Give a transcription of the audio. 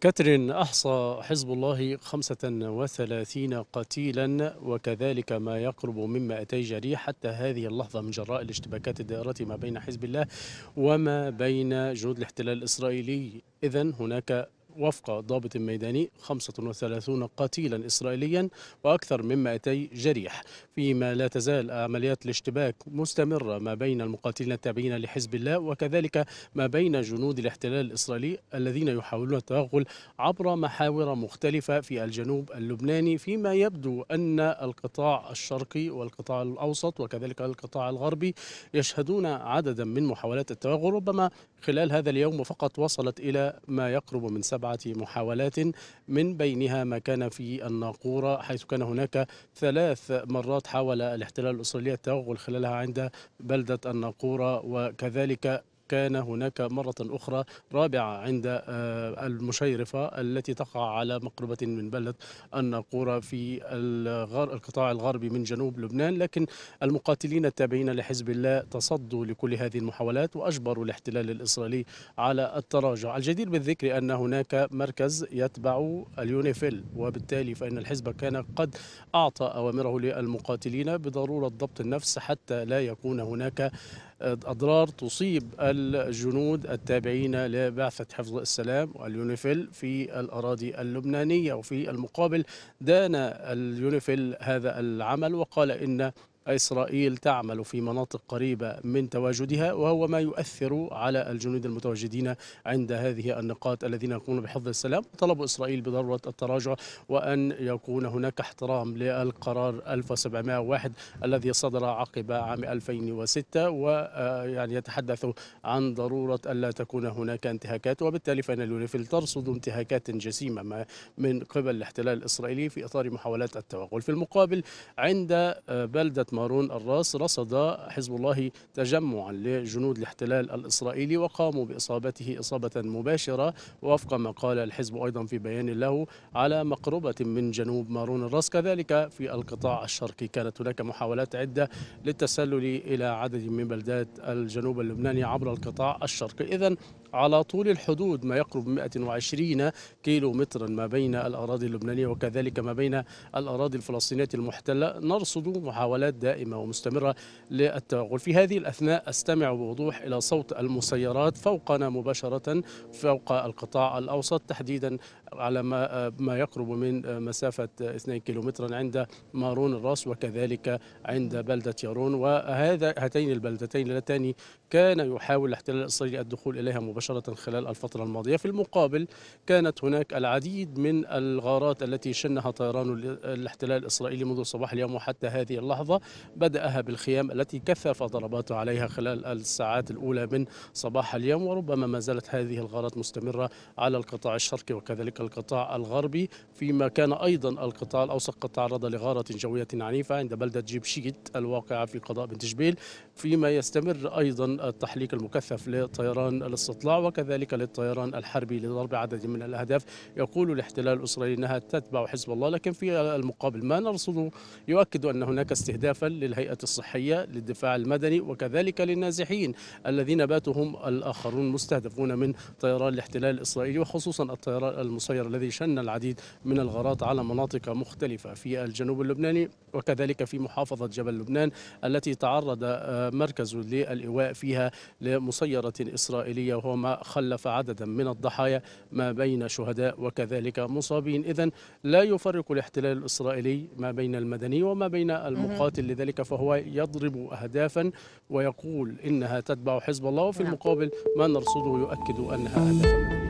كاترين أحصى حزب الله 35 قتيلا وكذلك ما يقرب من 200 جريح حتى هذه اللحظة من جراء الاشتباكات الدائرة ما بين حزب الله وما بين جنود الاحتلال الإسرائيلي إذا هناك وفق ضابط ميداني 35 قتيلا إسرائيليا وأكثر من 200 جريح فيما لا تزال عمليات الاشتباك مستمرة ما بين المقاتلين التابعين لحزب الله وكذلك ما بين جنود الاحتلال الإسرائيلي الذين يحاولون التوغل عبر محاور مختلفة في الجنوب اللبناني فيما يبدو أن القطاع الشرقي والقطاع الأوسط وكذلك القطاع الغربي يشهدون عددا من محاولات التوغل ربما خلال هذا اليوم فقط وصلت إلى ما يقرب من سبعة أربعة محاولات من بينها ما كان في الناقورة حيث كان هناك ثلاث مرات حاول الاحتلال الإسرائيلي التوغل خلالها عند بلدة الناقورة وكذلك كان هناك مرة أخرى رابعة عند آه، المشيرفة التي تقع على مقربة من بلدة الناقورة في القطاع الغربي من جنوب لبنان لكن المقاتلين التابعين لحزب الله تصدوا لكل هذه المحاولات وأجبروا الاحتلال الإسرائيلي على التراجع الجدير بالذكر أن هناك مركز يتبع اليونيفيل وبالتالي فإن الحزب كان قد أعطى أوامره للمقاتلين بضرورة ضبط النفس حتى لا يكون هناك أضرار تصيب الجنود التابعين لبعثة حفظ السلام واليونيفيل في الأراضي اللبنانية وفي المقابل دان اليونيفيل هذا العمل وقال إن إسرائيل تعمل في مناطق قريبة من تواجدها وهو ما يؤثر على الجنود المتواجدين عند هذه النقاط الذين يقومون بحفظ السلام طلب إسرائيل بضرورة التراجع وأن يكون هناك احترام للقرار 1701 الذي صدر عقب عام 2006 ويعني آه، يتحدث عن ضرورة ألا تكون هناك انتهاكات وبالتالي فإن اليونيفيل ترصد انتهاكات جسيمة من قبل الاحتلال الإسرائيلي في إطار محاولات التوغل في المقابل عند آه، بلدة مارون الراس رصد حزب الله تجمعا لجنود الاحتلال الإسرائيلي وقاموا بإصابته إصابة مباشرة وفق ما قال الحزب أيضا في بيان له على مقربة من جنوب مارون الراس كذلك في القطاع الشرقي كانت هناك محاولات عدة للتسلل إلى عدد من بلدات الجنوب اللبناني عبر القطاع الشرقي إذا على طول الحدود ما يقرب 120 كيلو مترا ما بين الأراضي اللبنانية وكذلك ما بين الأراضي الفلسطينية المحتلة نرصد محاولات دائمة ومستمرة للتوغل في هذه الأثناء أستمع بوضوح إلى صوت المسيرات فوقنا مباشرة فوق القطاع الأوسط تحديدا على ما, ما يقرب من مسافة 2 كيلومترا عند مارون الراس وكذلك عند بلدة يارون وهذا هاتين البلدتين اللتان كان يحاول الاحتلال الإسرائيلي الدخول إليها مباشرة خلال الفترة الماضية في المقابل كانت هناك العديد من الغارات التي شنها طيران الاحتلال الإسرائيلي منذ صباح اليوم وحتى هذه اللحظة بدأها بالخيام التي كثف ضرباته عليها خلال الساعات الأولى من صباح اليوم وربما ما زالت هذه الغارات مستمرة على القطاع الشرقي وكذلك القطاع الغربي فيما كان أيضا القطاع الأوسط قد تعرض لغارة جوية عنيفة عند بلدة جيبشيت الواقعة في قضاء بنت جبيل فيما يستمر أيضا التحليق المكثف لطيران الاستطلاع وكذلك للطيران الحربي لضرب عدد من الأهداف يقول الاحتلال الإسرائيلي أنها تتبع حزب الله لكن في المقابل ما نرصده يؤكد أن هناك استهداف مكلفا للهيئة الصحية للدفاع المدني وكذلك للنازحين الذين باتوا هم الآخرون مستهدفون من طيران الاحتلال الإسرائيلي وخصوصا الطيران المسير الذي شن العديد من الغارات على مناطق مختلفة في الجنوب اللبناني وكذلك في محافظة جبل لبنان التي تعرض آه، مركز للإيواء فيها لمسيرة إسرائيلية وهو ما خلف عددا من الضحايا ما بين شهداء وكذلك مصابين إذا لا يفرق الاحتلال الإسرائيلي ما بين المدني وما بين المقاتل لذلك فهو يضرب أهدافا ويقول إنها تتبع حزب الله وفي نعم. المقابل ما نرصده يؤكد أنها أهداف